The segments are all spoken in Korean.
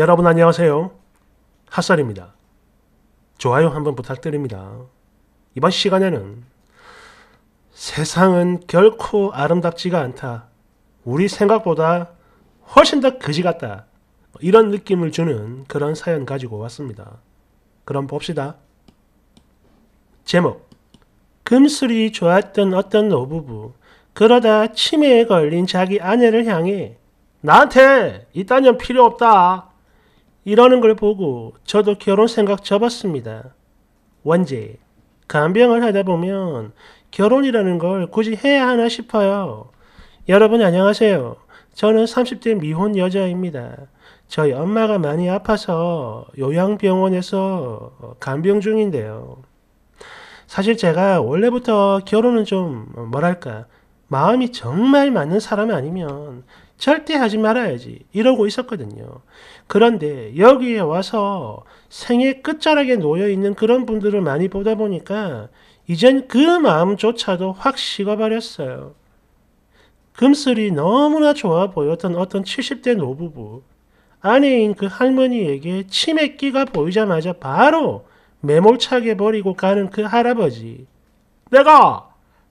여러분 안녕하세요. 핫살입니다 좋아요 한번 부탁드립니다. 이번 시간에는 세상은 결코 아름답지가 않다. 우리 생각보다 훨씬 더 거지 같다. 이런 느낌을 주는 그런 사연 가지고 왔습니다. 그럼 봅시다. 제목 금술이 좋았던 어떤 노부부 그러다 치매에 걸린 자기 아내를 향해 나한테 이딴 년 필요 없다. 이러는 걸 보고 저도 결혼 생각 접었습니다. 원제, 간병을 하다 보면 결혼이라는 걸 굳이 해야 하나 싶어요. 여러분 안녕하세요. 저는 30대 미혼 여자입니다. 저희 엄마가 많이 아파서 요양병원에서 간병 중인데요. 사실 제가 원래부터 결혼은 좀 뭐랄까 마음이 정말 맞는 사람 아니면 절대 하지 말아야지 이러고 있었거든요. 그런데 여기에 와서 생애 끝자락에 놓여있는 그런 분들을 많이 보다 보니까 이젠 그 마음조차도 확 식어버렸어요. 금슬이 너무나 좋아 보였던 어떤 70대 노부부 아내인 그 할머니에게 치매 끼가 보이자마자 바로 매몰차게 버리고 가는 그 할아버지 내가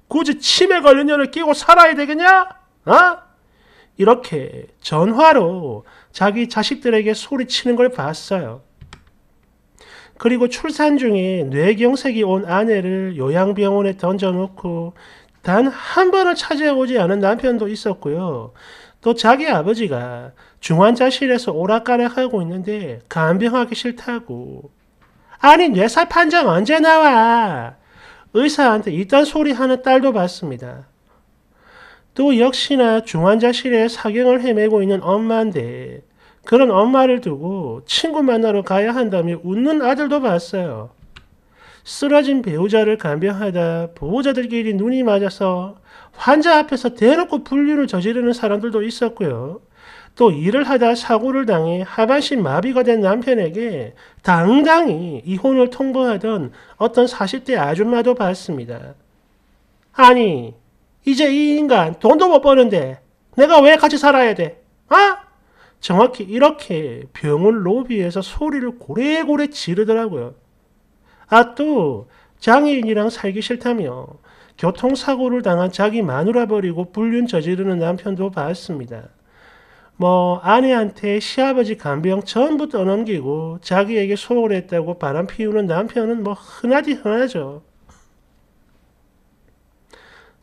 굳이 치매 걸린 년을 끼고 살아야 되겠냐? 어? 이렇게 전화로 자기 자식들에게 소리치는 걸 봤어요. 그리고 출산 중에 뇌경색이 온 아내를 요양병원에 던져놓고 단 한 번을 찾아오지 않은 남편도 있었고요. 또 자기 아버지가 중환자실에서 오락가락하고 있는데 간병하기 싫다고 아니 뇌사 판정 언제 나와 의사한테 이딴 소리 하는 딸도 봤습니다. 또 역시나 중환자실에 사경을 헤매고 있는 엄마인데 그런 엄마를 두고 친구 만나러 가야 한다며 웃는 아들도 봤어요. 쓰러진 배우자를 간병하다 보호자들끼리 눈이 맞아서 환자 앞에서 대놓고 불륜을 저지르는 사람들도 있었고요. 또 일을 하다 사고를 당해 하반신 마비가 된 남편에게 당당히 이혼을 통보하던 어떤 40대 아줌마도 봤습니다. 아니, 이제 이 인간 돈도 못 버는데 내가 왜 같이 살아야 돼? 아? 정확히 이렇게 병원 로비에서 소리를 고래고래 지르더라고요. 아 또 장애인이랑 살기 싫다며 교통사고를 당한 자기 마누라 버리고 불륜 저지르는 남편도 봤습니다. 뭐 아내한테 시아버지 간병 전부 떠넘기고 자기에게 소홀했다고 바람 피우는 남편은 뭐 흔하디 흔하죠.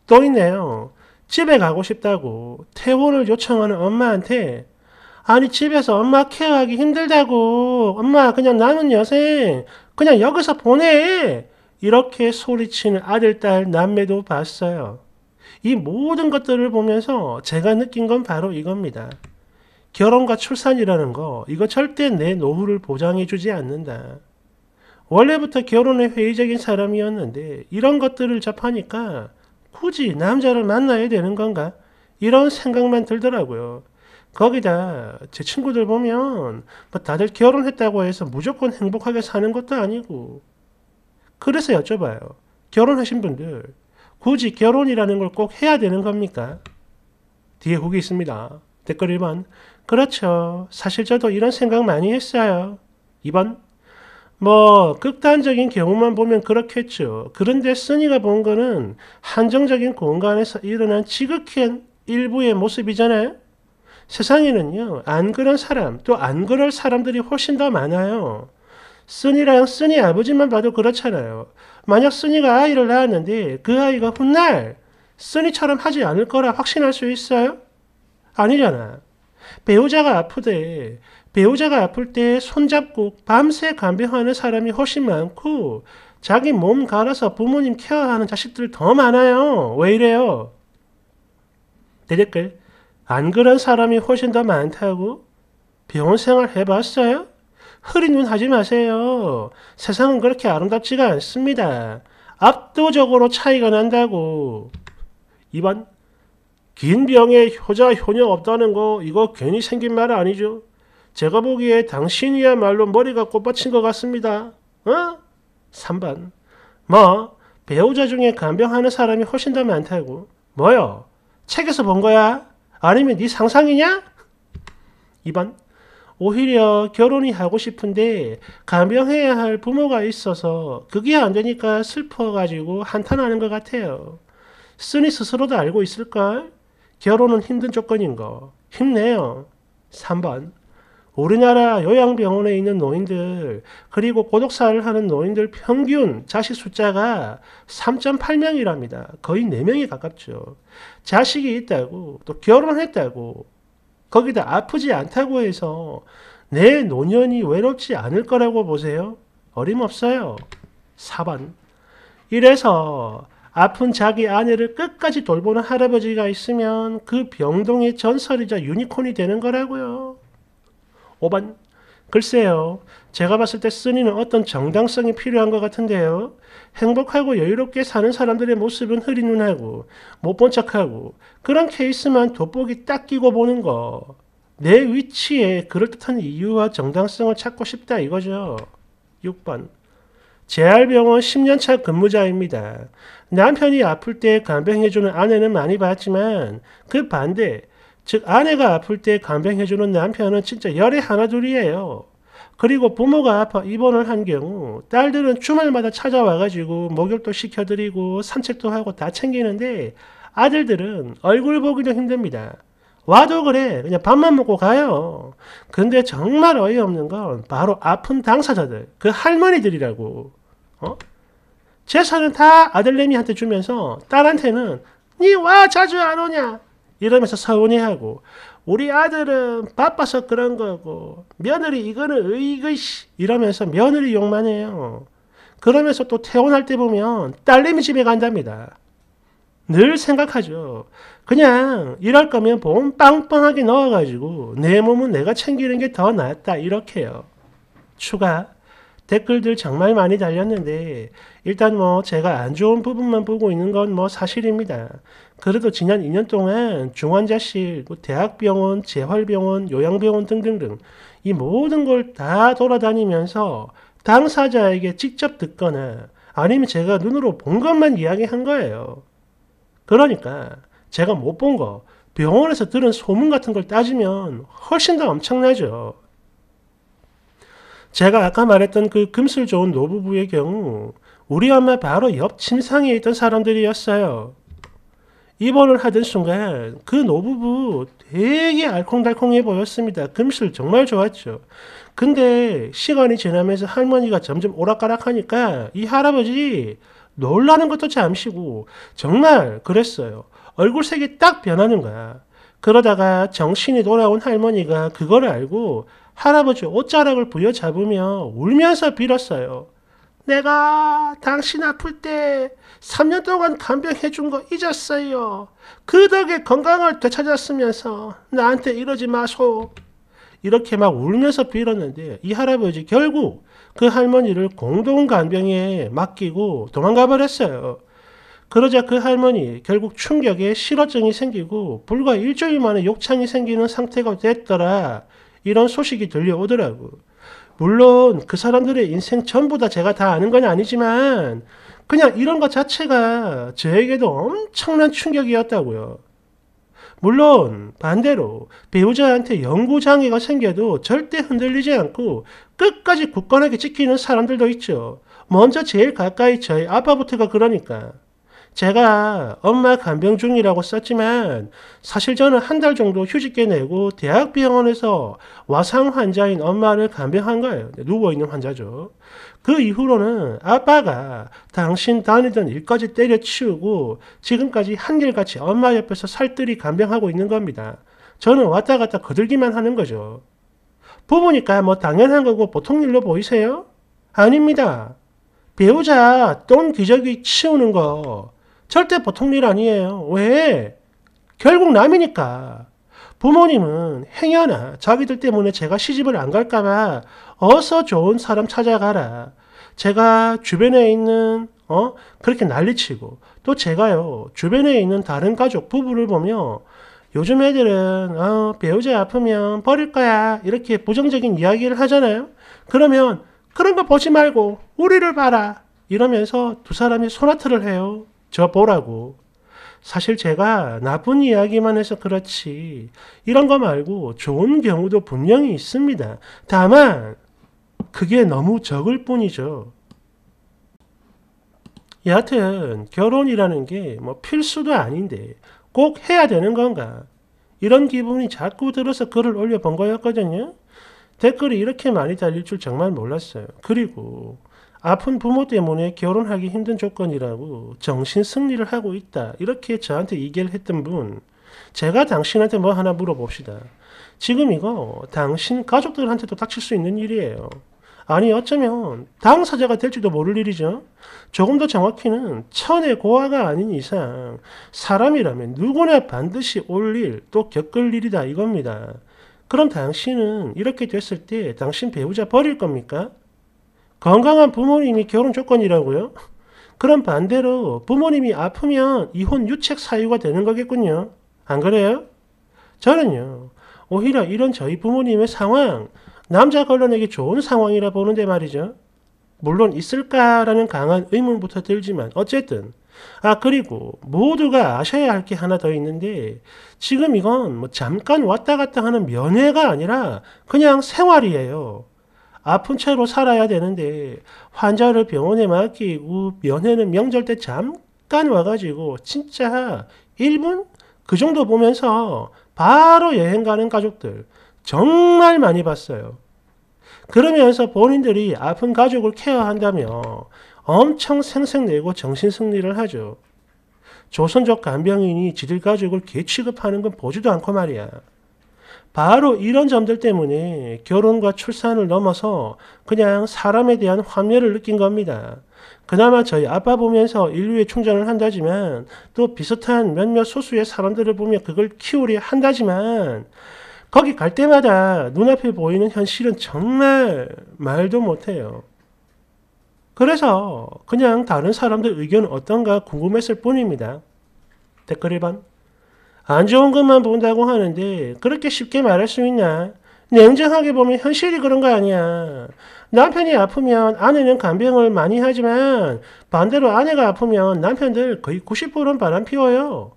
또 있네요. 집에 가고 싶다고 퇴원을 요청하는 엄마한테 아니 집에서 엄마 케어하기 힘들다고 엄마 그냥 남은 여생 그냥 여기서 보내 이렇게 소리치는 아들 딸 남매도 봤어요. 이 모든 것들을 보면서 제가 느낀 건 바로 이겁니다. 결혼과 출산이라는 거 이거 절대 내 노후를 보장해 주지 않는다. 원래부터 결혼에 회의적인 사람이었는데 이런 것들을 접하니까 굳이 남자를 만나야 되는 건가? 이런 생각만 들더라고요. 거기다 제 친구들 보면 뭐 다들 결혼했다고 해서 무조건 행복하게 사는 것도 아니고. 그래서 여쭤봐요. 결혼하신 분들, 굳이 결혼이라는 걸 꼭 해야 되는 겁니까? 뒤에 후기 있습니다. 댓글 1번. 그렇죠. 사실 저도 이런 생각 많이 했어요. 2번. 뭐 극단적인 경우만 보면 그렇겠죠. 그런데 스니가 본 거는 한정적인 공간에서 일어난 지극히 일부의 모습이잖아요. 세상에는요. 안 그런 사람 또 안 그럴 사람들이 훨씬 더 많아요. 스니랑 스니 아버지만 봐도 그렇잖아요. 만약 스니가 아이를 낳았는데 그 아이가 훗날 스니처럼 하지 않을 거라 확신할 수 있어요? 아니잖아. 배우자가 아프대 배우자가 아플 때 손잡고 밤새 간병하는 사람이 훨씬 많고 자기 몸 갈아서 부모님 케어하는 자식들 더 많아요. 왜 이래요? 대댓글 안 그런 사람이 훨씬 더 많다고? 병원 생활 해봤어요? 흐린 눈 하지 마세요. 세상은 그렇게 아름답지가 않습니다. 압도적으로 차이가 난다고. 2번. 긴 병에 효자 효녀 없다는 거 이거 괜히 생긴 말 아니죠? 제가 보기에 당신이야말로 머리가 꽃받친 것 같습니다. 어? 3번. 뭐, 배우자 중에 간병하는 사람이 훨씬 더 많다고. 뭐요? 책에서 본 거야? 아니면 네 상상이냐? 2번. 오히려 결혼이 하고 싶은데 간병해야 할 부모가 있어서 그게 안 되니까 슬퍼가지고 한탄하는 것 같아요. 쓰니 스스로도 알고 있을걸? 결혼은 힘든 조건인 거. 힘내요. 3번. 우리나라 요양병원에 있는 노인들 그리고 고독사를 하는 노인들 평균 자식 숫자가 3.8명이랍니다. 거의 4명이 가깝죠. 자식이 있다고 또 결혼했다고 거기다 아프지 않다고 해서 내 노년이 외롭지 않을 거라고 보세요. 어림없어요. 4번 이래서 아픈 자기 아내를 끝까지 돌보는 할아버지가 있으면 그 병동의 전설이자 유니콘이 되는 거라고요. 5번 글쎄요. 제가 봤을 때 쓰니는 어떤 정당성이 필요한 것 같은데요. 행복하고 여유롭게 사는 사람들의 모습은 흐린 눈하고 못 본 척하고 그런 케이스만 돋보기 딱 끼고 보는 거. 내 위치에 그럴듯한 이유와 정당성을 찾고 싶다 이거죠. 6번 재활병원 10년차 근무자입니다. 남편이 아플 때 간병해주는 아내는 많이 봤지만 그 반대 즉 아내가 아플 때 간병해주는 남편은 진짜 열의 하나둘이에요. 그리고 부모가 아파 입원을 한 경우 딸들은 주말마다 찾아와가지고 목욕도 시켜드리고 산책도 하고 다 챙기는데 아들들은 얼굴 보기도 힘듭니다. 와도 그래. 그냥 밥만 먹고 가요. 근데 정말 어이없는 건 바로 아픈 당사자들, 그 할머니들이라고. 어? 재산은 다 아들내미한테 주면서 딸한테는 니 와 자주 안 오냐? 이러면서 서운해하고 우리 아들은 바빠서 그런 거고 며느리 이거는 의거시 이러면서 며느리 욕만 해요. 그러면서 또 퇴원할 때 보면 딸내미 집에 간답니다. 늘 생각하죠. 그냥 이럴 거면 봄 빵빵하게 넣어가지고 내 몸은 내가 챙기는 게 더 낫다 이렇게요. 추가 댓글들 정말 많이 달렸는데 일단 뭐 제가 안 좋은 부분만 보고 있는 건 뭐 사실입니다. 그래도 지난 2년 동안 중환자실, 뭐 대학병원, 재활병원, 요양병원 등등등 이 모든 걸 다 돌아다니면서 당사자에게 직접 듣거나 아니면 제가 눈으로 본 것만 이야기한 거예요. 그러니까 제가 못 본 거, 병원에서 들은 소문 같은 걸 따지면 훨씬 더 엄청나죠. 제가 아까 말했던 그금슬 좋은 노부부의 경우 우리 엄마 바로 옆 침상에 있던 사람들이었어요. 입원을 하던 순간 그 노부부 되게 알콩달콩해 보였습니다. 금실 정말 좋았죠. 근데 시간이 지나면서 할머니가 점점 오락가락하니까 이 할아버지 놀라는 것도 잠시고 정말 그랬어요. 얼굴색이 딱 변하는 거야. 그러다가 정신이 돌아온 할머니가 그걸 알고 할아버지 옷자락을 부여잡으며 울면서 빌었어요. 내가 당신 아플 때 3년 동안 간병해 준거 잊었어요. 그 덕에 건강을 되찾았으면서 나한테 이러지 마소. 이렇게 막 울면서 빌었는데 이 할아버지 결국 그 할머니를 공동 간병에 맡기고 도망가 버렸어요. 그러자 그 할머니 결국 충격에 실어증이 생기고 불과 일주일 만에 욕창이 생기는 상태가 됐더라. 이런 소식이 들려오더라고. 물론 그 사람들의 인생 전부 다 제가 다 아는 건 아니지만 그냥 이런 것 자체가 저에게도 엄청난 충격이었다고요. 물론 반대로 배우자한테 연구장애가 생겨도 절대 흔들리지 않고 끝까지 굳건하게 지키는 사람들도 있죠. 먼저 제일 가까이 저희 아빠부터가 그러니까. 제가 엄마 간병 중이라고 썼지만 사실 저는 한 달 정도 휴직해 내고 대학병원에서 와상 환자인 엄마를 간병한 거예요. 누워있는 환자죠. 그 이후로는 아빠가 당신 다니던 일까지 때려치우고 지금까지 한결같이 엄마 옆에서 살뜰히 간병하고 있는 겁니다. 저는 왔다 갔다 거들기만 하는 거죠. 부부니까 뭐 당연한 거고 보통 일로 보이세요? 아닙니다. 배우자 돈 기저귀 치우는 거 절대 보통 일 아니에요. 왜? 결국 남이니까. 부모님은 행여나 자기들 때문에 제가 시집을 안 갈까봐 어서 좋은 사람 찾아가라. 제가 주변에 있는 어 그렇게 난리치고 또 제가요 주변에 있는 다른 가족 부부를 보며 요즘 애들은 어, 배우자 아프면 버릴 거야 이렇게 부정적인 이야기를 하잖아요. 그러면 그런 거 보지 말고 우리를 봐라 이러면서 두 사람이 소나트를 해요. 저 보라고. 사실 제가 나쁜 이야기만 해서 그렇지 이런 거 말고 좋은 경우도 분명히 있습니다. 다만 그게 너무 적을 뿐이죠. 여하튼 결혼이라는 게 뭐 필수도 아닌데 꼭 해야 되는 건가? 이런 기분이 자꾸 들어서 글을 올려본 거였거든요. 댓글이 이렇게 많이 달릴 줄 정말 몰랐어요. 그리고 아픈 부모 때문에 결혼하기 힘든 조건이라고 정신 승리를 하고 있다. 이렇게 저한테 얘기를 했던 분, 제가 당신한테 뭐 하나 물어봅시다. 지금 이거 당신 가족들한테도 닥칠 수 있는 일이에요. 아니 어쩌면 당사자가 될지도 모를 일이죠. 조금 더 정확히는 천의 고아가 아닌 이상 사람이라면 누구나 반드시 올 일 또 겪을 일이다 이겁니다. 그럼 당신은 이렇게 됐을 때 당신 배우자 버릴 겁니까? 건강한 부모님이 결혼 조건이라고요? 그럼 반대로 부모님이 아프면 이혼 유책 사유가 되는 거겠군요. 안 그래요? 저는요, 오히려 이런 저희 부모님의 상황, 남자 걸러내기 좋은 상황이라 보는데 말이죠. 물론 있을까라는 강한 의문부터 들지만 어쨌든 아 그리고 모두가 아셔야 할 게 하나 더 있는데 지금 이건 뭐 잠깐 왔다 갔다 하는 면회가 아니라 그냥 생활이에요. 아픈 채로 살아야 되는데 환자를 병원에 맡기고 면회는 명절 때 잠깐 와가지고 진짜 1분? 그 정도 보면서 바로 여행 가는 가족들 정말 많이 봤어요. 그러면서 본인들이 아픈 가족을 케어한다며 엄청 생색내고 정신승리를 하죠. 조선족 간병인이 지들 가족을 개취급하는 건 보지도 않고 말이야. 바로 이런 점들 때문에 결혼과 출산을 넘어서 그냥 사람에 대한 환멸을 느낀 겁니다. 그나마 저희 아빠 보면서 인류의 충전을 한다지만 또 비슷한 몇몇 소수의 사람들을 보며 그걸 키우려 한다지만 거기 갈 때마다 눈앞에 보이는 현실은 정말 말도 못해요. 그래서 그냥 다른 사람들 의견 어떤가 궁금했을 뿐입니다. 댓글 1번 안 좋은 것만 본다고 하는데 그렇게 쉽게 말할 수있냐 냉정하게 보면 현실이 그런 거 아니야. 남편이 아프면 아내는 간병을 많이 하지만 반대로 아내가 아프면 남편들 거의 90%는 바람 피워요.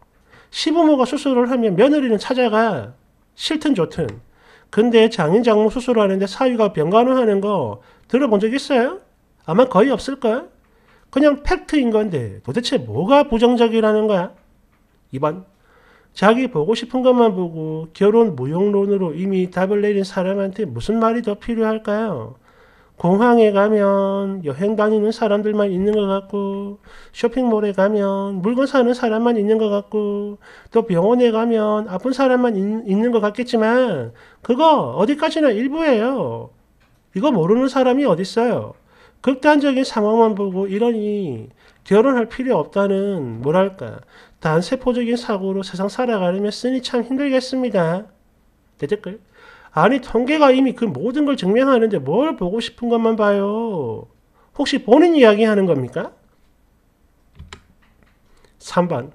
시부모가 수술을 하면 며느리는 찾아가. 싫든 좋든. 근데 장인 장모 수술하는데 사위가 병간호하는 거 들어본 적 있어요? 아마 거의 없을걸? 그냥 팩트인 건데 도대체 뭐가 부정적이라는 거야? 2번 자기 보고 싶은 것만 보고 결혼 무용론으로 이미 답을 내린 사람한테 무슨 말이 더 필요할까요? 공항에 가면 여행 다니는 사람들만 있는 것 같고, 쇼핑몰에 가면 물건 사는 사람만 있는 것 같고, 또 병원에 가면 아픈 사람만 있, 있는 것 같겠지만, 그거 어디까지나 일부예요. 이거 모르는 사람이 어딨어요. 극단적인 상황만 보고 이러니 결혼할 필요 없다는 뭐랄까 단세포적인 사고로 세상 살아가려면 쓰니 참 힘들겠습니다. 대댓글. 아니 통계가 이미 그 모든 걸 증명하는데 뭘 보고 싶은 것만 봐요. 혹시 본인 이야기하는 겁니까? 3번.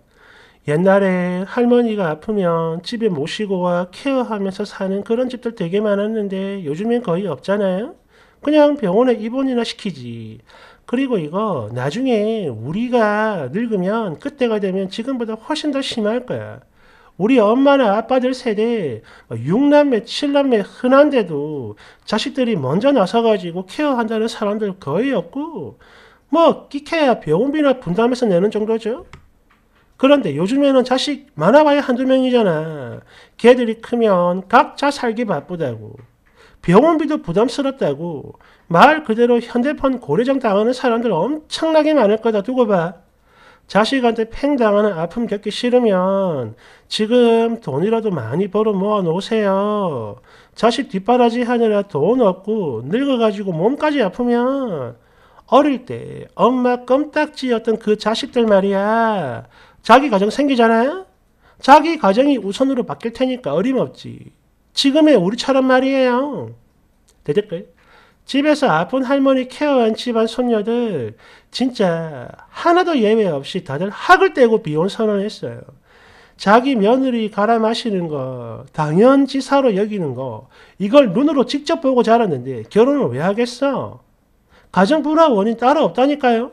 옛날에 할머니가 아프면 집에 모시고 와 케어하면서 사는 그런 집들 되게 많았는데 요즘엔 거의 없잖아요? 그냥 병원에 입원이나 시키지. 그리고 이거 나중에 우리가 늙으면 그때가 되면 지금보다 훨씬 더 심할 거야. 우리 엄마나 아빠들 세대 6남매, 뭐 7남매 흔한데도 자식들이 먼저 나서가지고 케어한다는 사람들 거의 없고 뭐 끼케야 병원비나 분담해서 내는 정도죠. 그런데 요즘에는 자식 많아봐야 한두 명이잖아. 걔들이 크면 각자 살기 바쁘다고. 병원비도 부담스럽다고. 말 그대로 현대판 고려정 당하는 사람들 엄청나게 많을 거다 두고 봐. 자식한테 팽당하는 아픔 겪기 싫으면 지금 돈이라도 많이 벌어 모아 놓으세요. 자식 뒷바라지 하느라 돈 없고 늙어가지고 몸까지 아프면 어릴 때 엄마 껌딱지였던 그 자식들 말이야. 자기 가정 생기잖아? 요 자기 가정이 우선으로 바뀔 테니까 어림없지. 지금의 우리처럼 말이에요. 대댓글. 집에서 아픈 할머니 케어한 집안 손녀들 진짜 하나도 예외 없이 다들 학을 떼고 비혼 선언했어요. 자기 며느리 갈아 마시는 거 당연지사로 여기는 거 이걸 눈으로 직접 보고 자랐는데 결혼을 왜 하겠어? 가정 불화 원인 따로 없다니까요.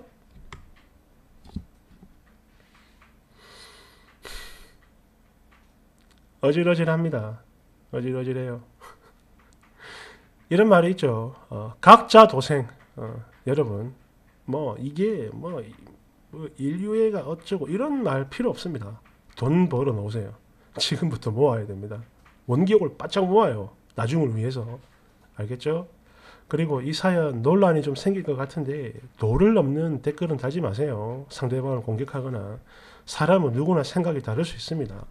어질어질합니다. 어질어질해요. 이런 말이 있죠. 어, 각자 도생. 어, 여러분, 뭐 이게 뭐, 뭐, 인류애가 어쩌고 이런 말 필요 없습니다. 돈 벌어 놓으세요. 지금부터 모아야 됩니다. 원기옥을 바짝 모아요. 나중을 위해서. 알겠죠? 그리고 이 사연 논란이 좀 생길 것 같은데 도를 넘는 댓글은 달지 마세요. 상대방을 공격하거나 사람은 누구나 생각이 다를 수 있습니다.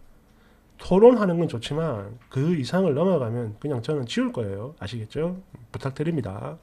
토론하는 건 좋지만 그 이상을 넘어가면 그냥 저는 지울 거예요. 아시겠죠? 부탁드립니다.